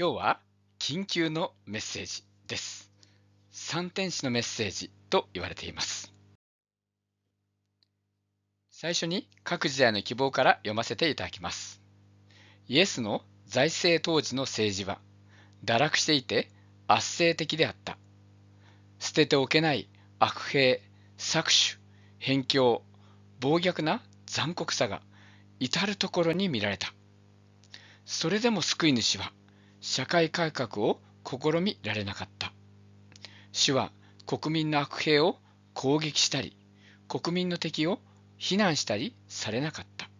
今日は緊急のメッセージです。三天使のメッセージと言われています。最初に各時代の希望から読ませていただきます。イエスの財政当時の政治は堕落していて圧政的であった。捨てておけない悪兵、搾取、辺境、暴虐な残酷さが至る所に見られた。それでも救い主は社会改革を試みられなかった。主は国民の悪兵を攻撃したり、国民の敵を非難したりされなかった。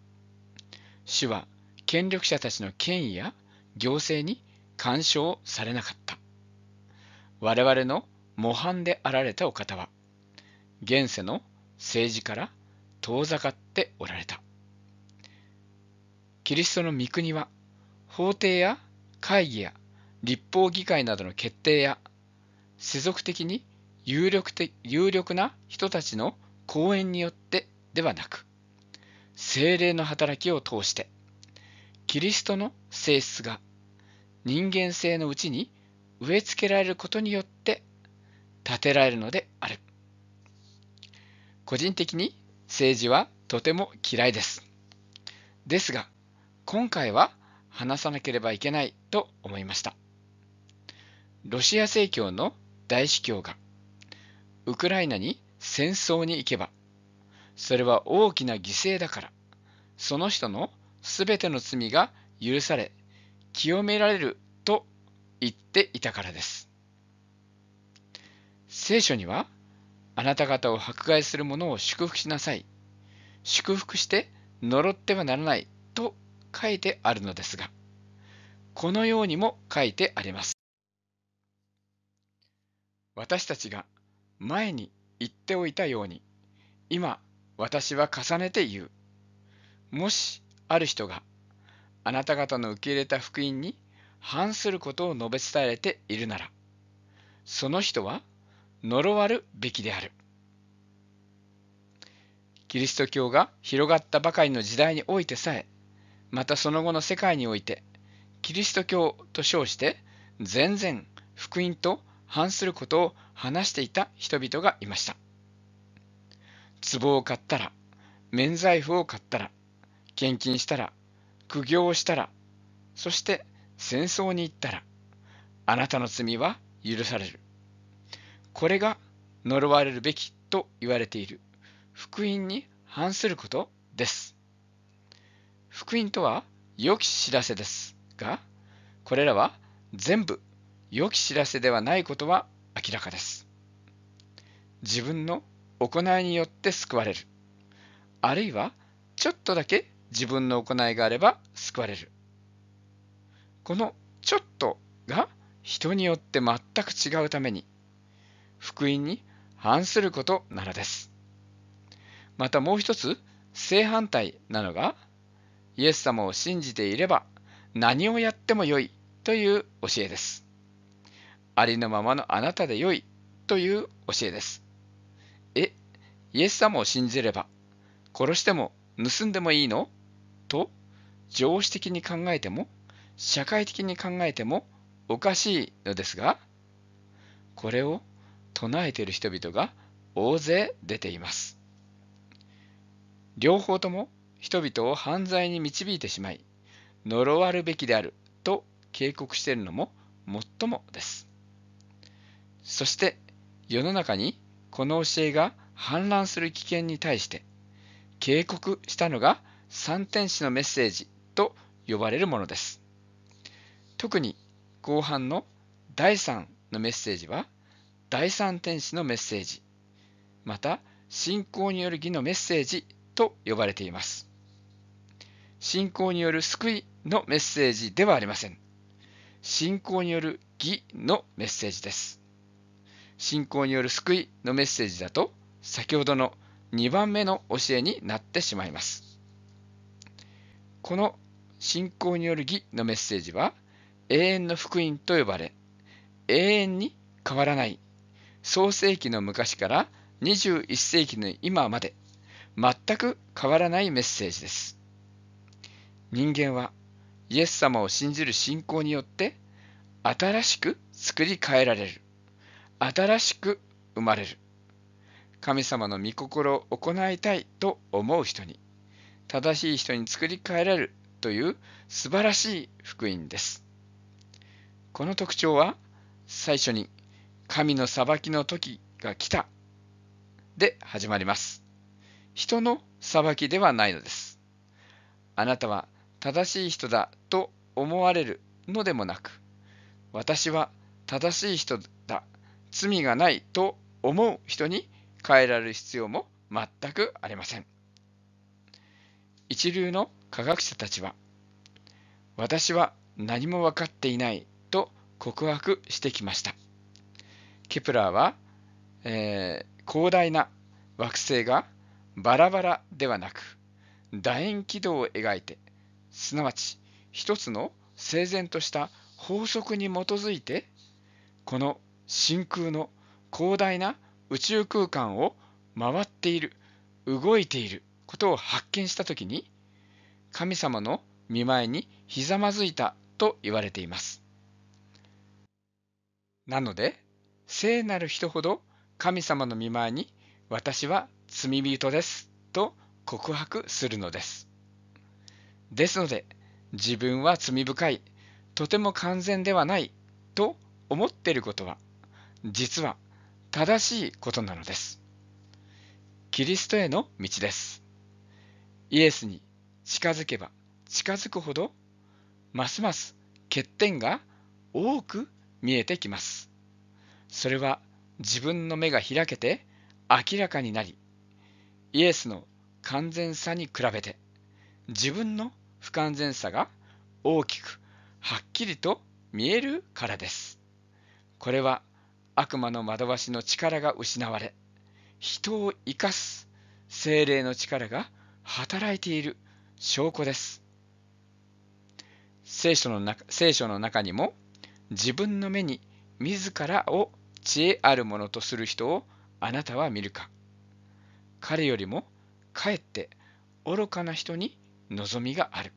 主は権力者たちの権威や行政に干渉されなかった。我々の模範であられたお方は、現世の政治から遠ざかっておられた。キリストの御国は法廷や会議や立法議会などの決定や世俗的に有力的有力な人たちの講演によってではなく精霊の働きを通してキリストの性質が人間性のうちに植え付けられることによって立てられるのである個人的に政治はとても嫌いですですが今回は話さなければいけないと思いましたロシア正教の大司教がウクライナに戦争に行けばそれは大きな犠牲だからその人の全ての罪が許され清められると言っていたからです聖書にはあなた方を迫害する者を祝福しなさい祝福して呪ってはならない書いてあるのですが、このようにも書いてあります。私たちが前に言っておいたように、今私は重ねて言う。もしある人があなた方の受け入れた福音に反することを述べ伝えているなら、その人は呪わるべきである。キリスト教が広がったばかりの時代においてさえ、またその後の世界においてキリスト教と称して全然福音と反することを話していた人々がいました壺を買ったら免罪符を買ったら献金したら苦行をしたらそして戦争に行ったらあなたの罪は許されるこれが呪われるべきと言われている福音に反することです福音とは良き知らせですが、これらは全部良き知らせではないことは明らかです。自分の行いによって救われる。あるいはちょっとだけ自分の行いがあれば救われる。このちょっとが人によって全く違うために、福音に反することならです。またもう一つ正反対なのがイエス様を信じていれば何をやってもよいという教えです。ありのままのあなたでよいという教えです。え、イエス様を信じれば殺しても盗んでもいいのと常識的に考えても社会的に考えてもおかしいのですがこれを唱えている人々が大勢出ています両方とも人々を犯罪に導いてしまい呪わるべきであると警告しているのももっともですそして世の中にこの教えが氾濫する危険に対して警告したのが三天使のメッセージと呼ばれるものです特に後半の第三のメッセージは第三天使のメッセージまた信仰による義のメッセージと呼ばれています信仰による救いのメッセージではありません。信仰による義のメッセージです。信仰による救いのメッセージだと、先ほどの2番目の教えになってしまいます。この信仰による義のメッセージは、永遠の福音と呼ばれ、永遠に変わらない、創世紀の昔から21世紀の今まで、全く変わらないメッセージです。人間はイエス様を信じる信仰によって新しく作り変えられる新しく生まれる神様の御心を行いたいと思う人に正しい人に作り変えられるという素晴らしい福音ですこの特徴は最初に神の裁きの時が来たで始まります人の裁きではないのですあなたは正しい人だと思われるのでもなく私は正しい人だ罪がないと思う人に変えられる必要も全くありません一流の科学者たちは私は何も分かっていないと告白してきましたケプラーは、えー、広大な惑星がバラバラではなく楕円軌道を描いてすなわち一つの整然とした法則に基づいてこの真空の広大な宇宙空間を回っている動いていることを発見した時に神様の見舞いにひざまずいたと言われています。なので聖なる人ほど神様の見舞いに私は罪人ですと告白するのです。ですので、自分は罪深い、とても完全ではないと思っていることは、実は正しいことなのです。キリストへの道です。イエスに近づけば近づくほど、ますます欠点が多く見えてきます。それは自分の目が開けて明らかになり、イエスの完全さに比べて自分の不完全さが大きくはっきりと見えるからです。これは悪魔の惑わしの力が失われ人を生かす精霊の力が働いている証拠です。聖書の中聖書の中にも自分の目に自らを知恵あるものとする人をあなたは見るか彼よりもかえって愚かな人に望みがある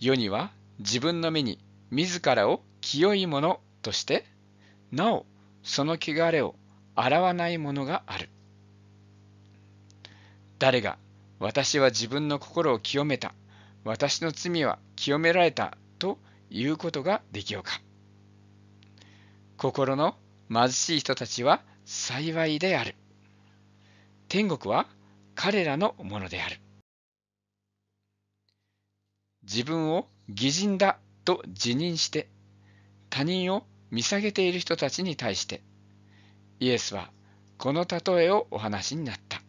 世には自分の目に自らを清いものとしてなおその汚れを洗わないものがある誰が私は自分の心を清めた私の罪は清められたということができようか心の貧しい人たちは幸いである天国は彼らのものである。自分を偽人だと自認して他人を見下げている人たちに対してイエスはこの例えをお話になった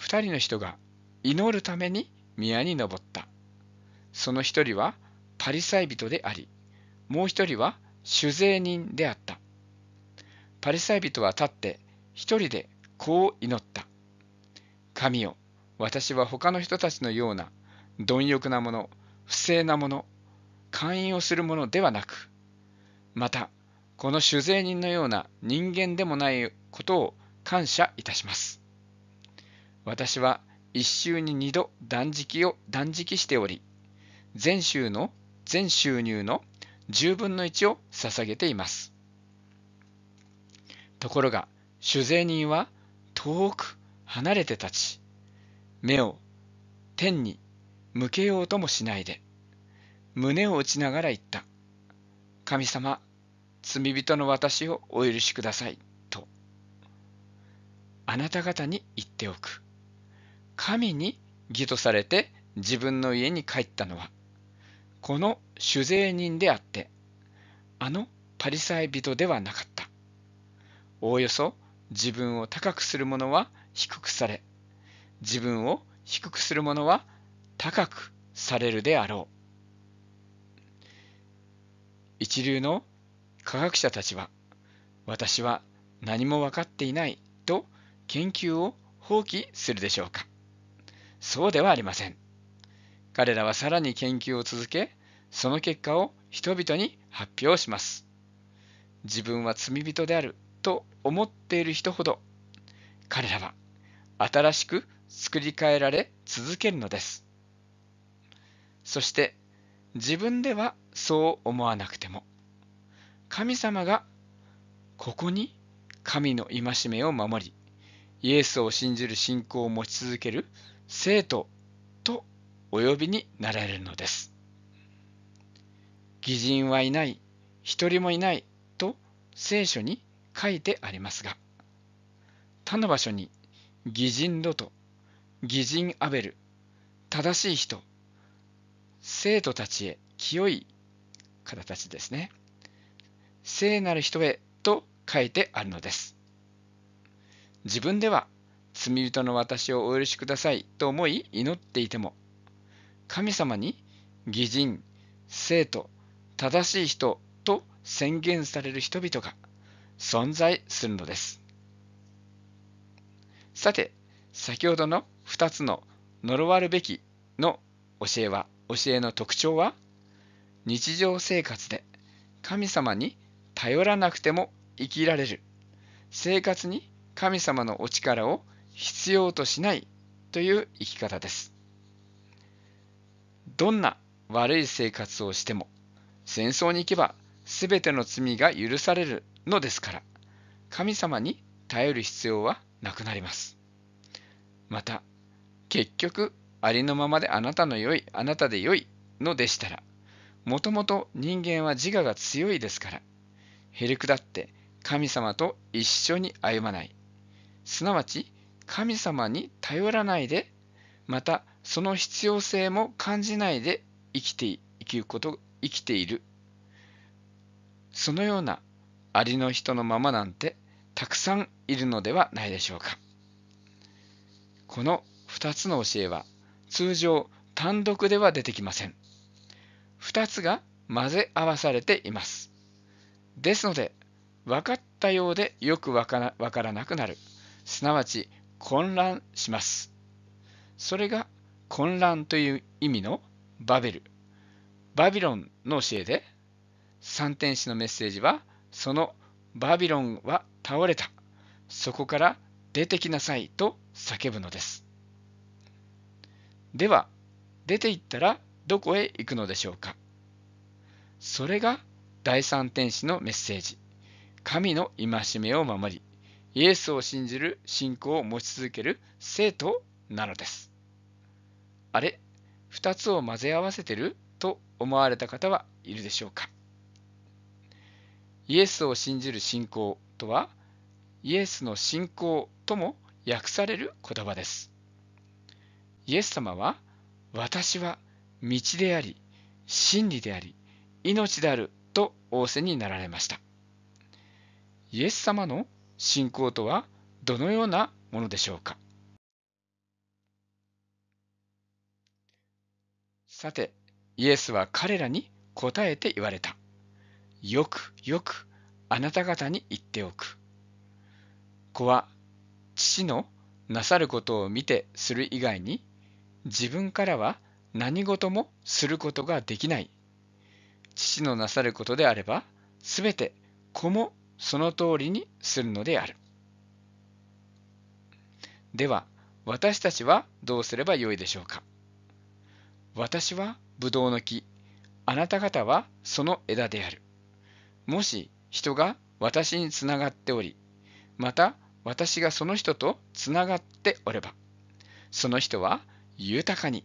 2人の人が祈るために宮に登ったその一人はパリサイ人でありもう一人は酒税人であったパリサイ人は立って一人でこう祈った神よ、私は他の人たちのような貪欲なもの、不正なもの、勧誘をするものではなく、また、この酒税人のような人間でもないことを感謝いたします。私は一週に二度断食を断食しており、全州の全収入の10分の1を捧げています。ところが、酒税人は遠く離れて立ち、目を天に向けようともしないで、胸を打ちながら言った。神様、罪人の私をお許しください、と。あなた方に言っておく。神に義とされて自分の家に帰ったのは、この酒税人であって、あのパリサイ人ではなかった。おおよそ自分を高くする者は低くされ自分を低くする者は高くされるであろう一流の科学者たちは私は何も分かっていないと研究を放棄するでしょうかそうではありません彼らはさらに研究を続けその結果を人々に発表します自分は罪人であると思っている人ほど彼らは新しく作り変えられ続けるのです。そして自分ではそう思わなくても神様がここに神の戒めを守りイエスを信じる信仰を持ち続ける生徒とお呼びになられるのです。偽人はいない一人もいないと聖書に書いてありますが他の場所に偽人ロト、偽人アベル、正しい人、生徒たちへ、清い方たちですね。聖なる人へと書いてあるのです。自分では罪人の私をお許しくださいと思い祈っていても神様に義人生徒正しい人と宣言される人々が存在するのです。さて、先ほどの2つの呪わるべきの教えは、教えの特徴は、日常生活で神様に頼らなくても生きられる。生活に神様のお力を必要としないという生き方です。どんな悪い生活をしても戦争に行けば全ての罪が許されるのですから神様に頼る必要はなくなります。また、結局、ありのままであなたの良い、あなたで良いのでしたら、もともと人間は自我が強いですから、へりくだって神様と一緒に歩まない。すなわち、神様に頼らないで、またその必要性も感じないで生きていきること生きているそのようなありの人のままなんてたくさんいるのではないでしょうかこの2つの教えは通常単独では出てきません2つが混ぜ合わされていますですので分かったようでよく分からなくなるすなわち混乱しますそれが混乱という意味のバベルバビロンの教えで三天使のメッセージはそのバビロンは倒れた。そこから出てきなさいと叫ぶのです。では、出て行ったらどこへ行くのでしょうかそれが第三天使のメッセージ。神の戒めを守り、イエスを信じる信仰を持ち続ける生徒なのです。あれ2つを混ぜ合わせてると思われた方はいるでしょうかイエスを信じる信仰とはイエスの信仰とも訳される言葉です。イエス様は、私は道であり、真理であり、命であると仰せになられました。イエス様の信仰とはどのようなものでしょうかさて、イエスは彼らに答えて言われた。よくよくあなた方に言っておく。子は父のなさることを見てする以外に自分からは何事もすることができない父のなさることであれば全て子もその通りにするのであるでは私たちはどうすればよいでしょうか私はブドウの木あなた方はその枝であるもし人が私につながっておりまた私がその人とつながっておればその人は豊かに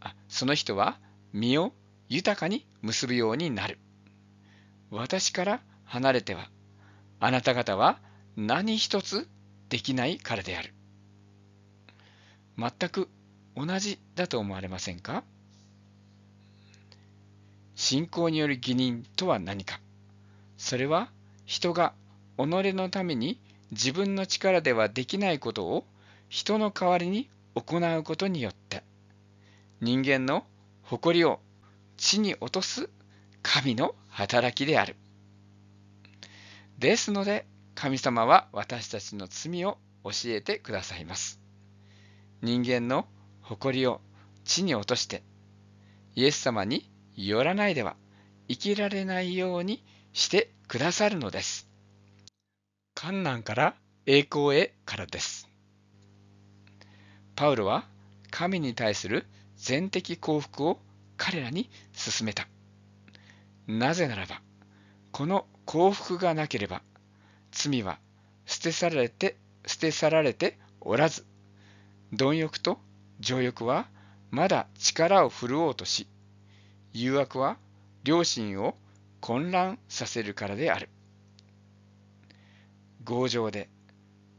あその人は身を豊かに結ぶようになる私から離れてはあなた方は何一つできないからである全く同じだと思われませんか信仰による義人とは何かそれは人が己のために自分の力ではできないことを人の代わりに行うことによって人間の誇りを地に落とす神の働きである。ですので神様は私たちの罪を教えてくださいます。人間の誇りを地に落としてイエス様によらないでは生きられないようにしてくださるのです。観難から栄光へからです。パウロは神に対する全的幸福を彼らに勧めた。なぜならば、この幸福がなければ、罪は捨て去られて、捨て去られておらず、貪欲と情欲はまだ力を振るおうとし、誘惑は良心を混乱させるからである。強情で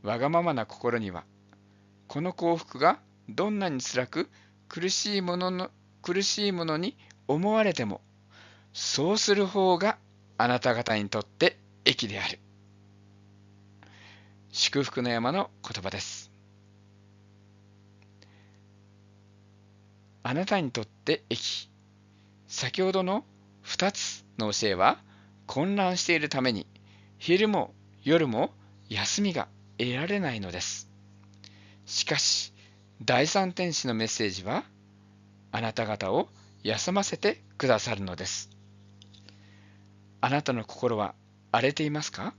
わがままな心にはこの幸福がどんなに辛く苦しいものの苦しいものに思われてもそうする方があなた方にとって益である祝福の山の言葉ですあなたにとって益先ほどの2つの教えは混乱しているために昼も夜も休みが得られないのです。しかし、第三天使のメッセージは、あなた方を休ませてくださるのです。あなたの心は荒れていますか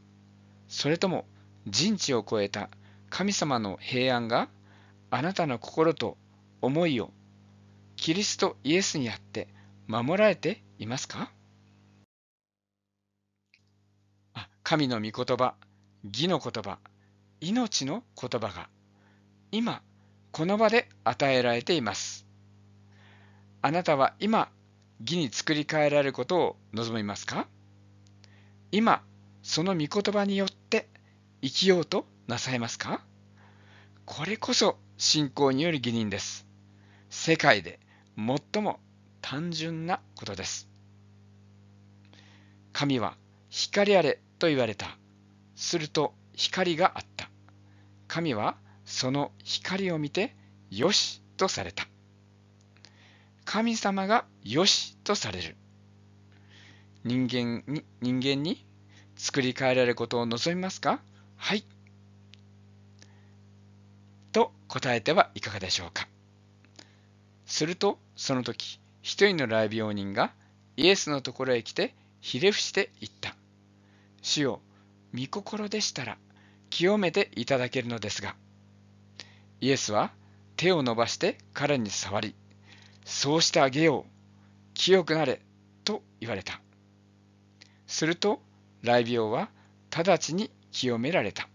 それとも人知を超えた神様の平安があなたの心と思いをキリストイエスにあって守られていますかあ神の御言葉義の言葉、命の言葉が、今、この場で与えられています。あなたは今、義に作り変えられることを望みますか今、その御言葉によって生きようとなさいますかこれこそ信仰による義人です。世界で最も単純なことです。神は光あれと言われた。すると光があった。神はその光を見て、よしとされた。神様がよしとされる。人間に、人間に作り変えられることを望みますかはい。と答えてはいかがでしょうか。すると、その時、一人の雷病人がイエスのところへ来て、ひれ伏して言った。主よ御心でしたら清めていただけるのですがイエスは手を伸ばして彼に触りそうしてあげよう清くなれと言われたすると雷病は直ちに清められた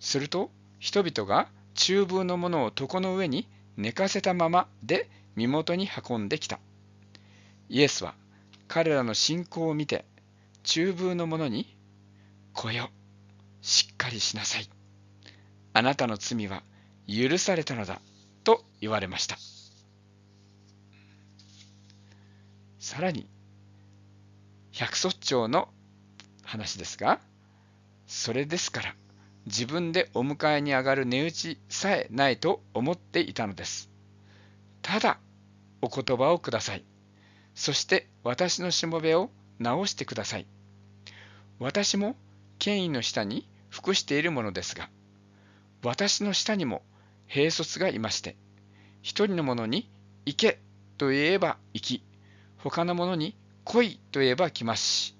すると人々が厨房のものを床の上に寝かせたままで身元に運んできたイエスは彼らの信仰を見て中風の者に、こよ、しっかりしなさい。あなたの罪は許されたのだ。と言われました。さらに、百卒長の話ですが、それですから、自分でお迎えに上がる値打ちさえないと思っていたのです。ただ、お言葉をください。そして私のしもべを直してください。私も権威の下に服しているものですが私の下にも兵卒がいまして一人の者に行けと言えば行き他の者に来いと言えば来ますし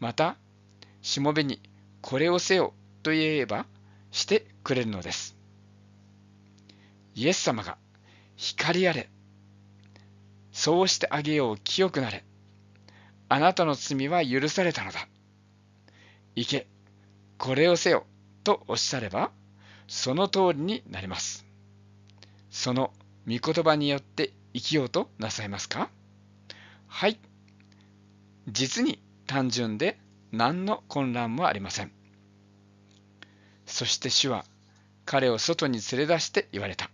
またしもべにこれをせよと言えばしてくれるのですイエス様が光あれそうしてあげよう清くなれあなたの罪は許されたのだ行け、これをせよとおっしゃれば、その通りになります。その御言葉によって生きようとなさいますかはい。実に単純で何の混乱もありません。そして主は彼を外に連れ出して言われた。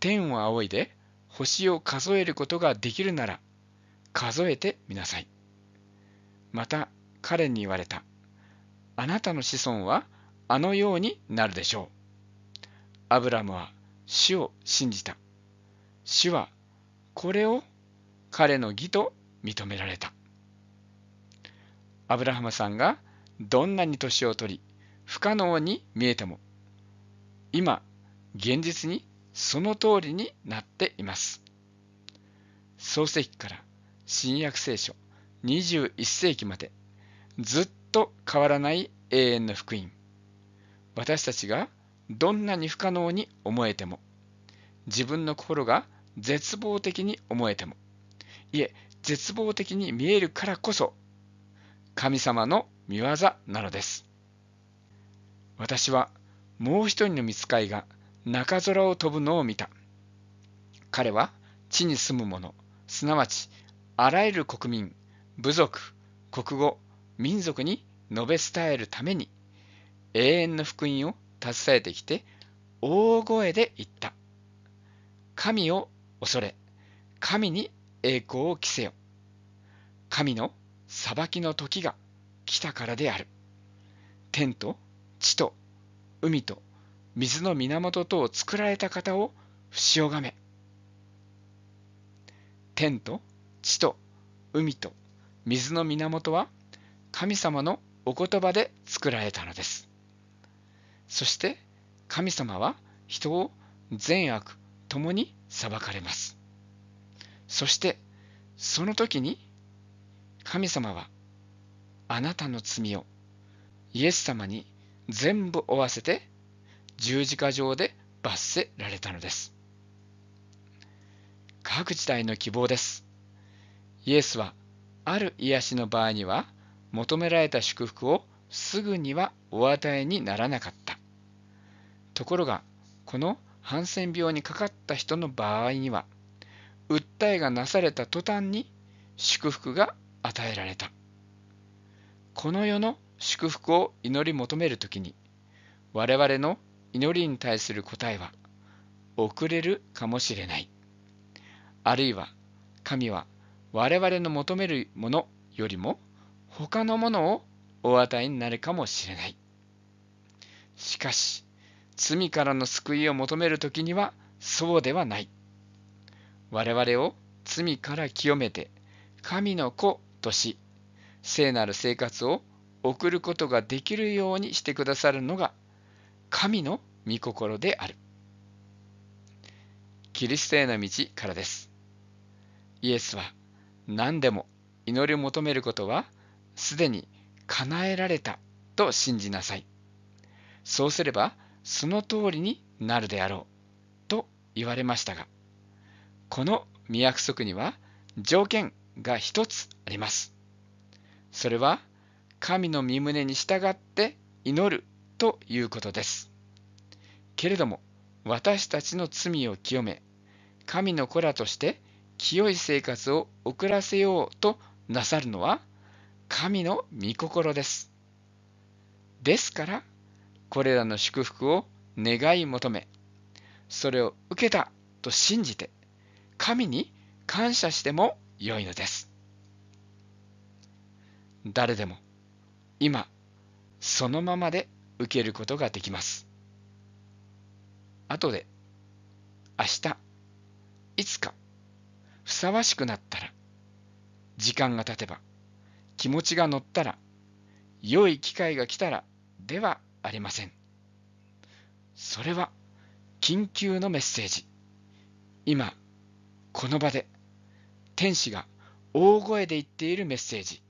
天を仰いで星を数えることができるなら数えてみなさい。また彼に言われた。あなたの子孫はあのようになるでしょう。アブラムは主を信じた。主はこれを彼の義と認められた。アブラハムさんがどんなに年を取り不可能に見えても今現実にその通りになっています。創世記から新約聖書21世紀までずっとと変わらない永遠の福音私たちがどんなに不可能に思えても自分の心が絶望的に思えてもいえ絶望的に見えるからこそ神様の見業なのです私はもう一人の見つかいが中空を飛ぶのを見た彼は地に住む者すなわちあらゆる国民部族国語民族に述べ伝えるために永遠の福音を携えてきて大声で言った。神を恐れ、神に栄光を着せよ。神の裁きの時が来たからである。天と地と海と水の源とを作られた方を不し拝め。天と地と海と水の源は神様のお言葉で作られたのです。そして神様は人を善悪ともに裁かれます。そしてその時に神様はあなたの罪をイエス様に全部負わせて十字架上で罰せられたのです。各時代の希望です。イエスはある癒しの場合には求められた祝福をすぐにはお与えにならなかったところがこのハンセン病にかかった人の場合には訴えがなされた途端に祝福が与えられたこの世の祝福を祈り求める時に我々の祈りに対する答えは遅れるかもしれないあるいは神は我々の求めるものよりも他のものをお与えになるかもしれない。しかし、罪からの救いを求めるときにはそうではない。我々を罪から清めて、神の子とし、聖なる生活を送ることができるようにしてくださるのが、神の御心である。キリストへの道からです。イエスは何でも祈り求めることはすでに叶えられたと信じなさい。そうすればその通りになるであろうと言われましたが、この未約束には条件が一つあります。それは神の御胸に従って祈るということです。けれども私たちの罪を清め、神の子らとして清い生活を送らせようとなさるのは神の御心です。ですから、これらの祝福を願い求め、それを受けたと信じて、神に感謝してもよいのです。誰でも、今、そのままで受けることができます。後で、明日、いつか、ふさわしくなったら、時間が経てば、気持ちが乗ったら、良い機会が来たらではありません。それは緊急のメッセージ。今、この場で、天使が大声で言っているメッセージ。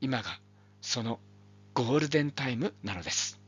今がそのゴールデンタイムなのです。